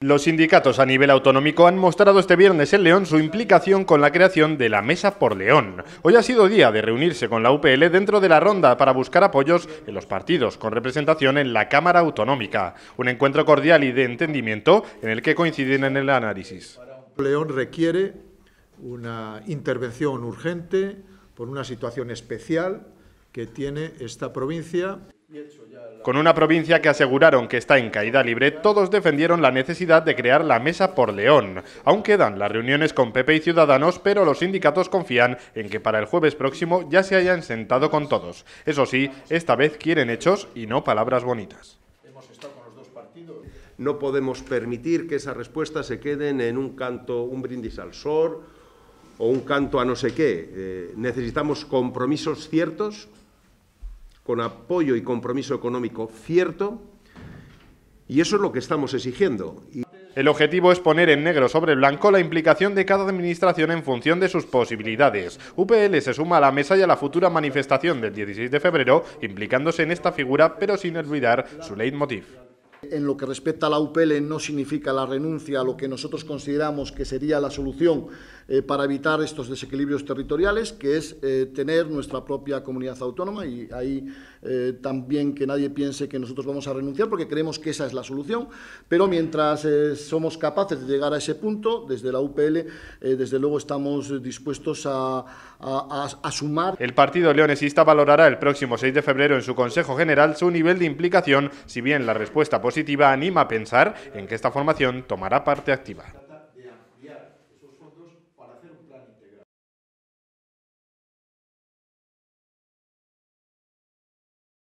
Los sindicatos a nivel autonómico han mostrado este viernes en León su implicación con la creación de la Mesa por León. Hoy ha sido día de reunirse con la UPL dentro de la ronda para buscar apoyos en los partidos con representación en la Cámara Autonómica. Un encuentro cordial y de entendimiento en el que coinciden en el análisis. León requiere una intervención urgente por una situación especial que tiene esta provincia. Con una provincia que aseguraron que está en caída libre, todos defendieron la necesidad de crear la mesa por León. Aún quedan las reuniones con Pepe y Ciudadanos, pero los sindicatos confían en que para el jueves próximo ya se hayan sentado con todos. Eso sí, esta vez quieren hechos y no palabras bonitas. No podemos permitir que esas respuestas se queden en un canto, un brindis al sol o un canto a no sé qué. Eh, necesitamos compromisos ciertos con apoyo y compromiso económico cierto, y eso es lo que estamos exigiendo. El objetivo es poner en negro sobre blanco la implicación de cada administración en función de sus posibilidades. UPL se suma a la mesa y a la futura manifestación del 16 de febrero, implicándose en esta figura, pero sin olvidar su leitmotiv en lo que respecta a la UPL no significa la renuncia a lo que nosotros consideramos que sería la solución eh, para evitar estos desequilibrios territoriales, que es eh, tener nuestra propia comunidad autónoma y ahí eh, también que nadie piense que nosotros vamos a renunciar porque creemos que esa es la solución, pero mientras somos capaces de llegar a ese punto, desde la UPL, desde luego estamos dispuestos a, a, sumar. El partido leonesista valorará el próximo 6 de febrero en su Consejo General su nivel de implicación, si bien la respuesta positiva positiva anima a pensar en que esta formación tomará parte activa.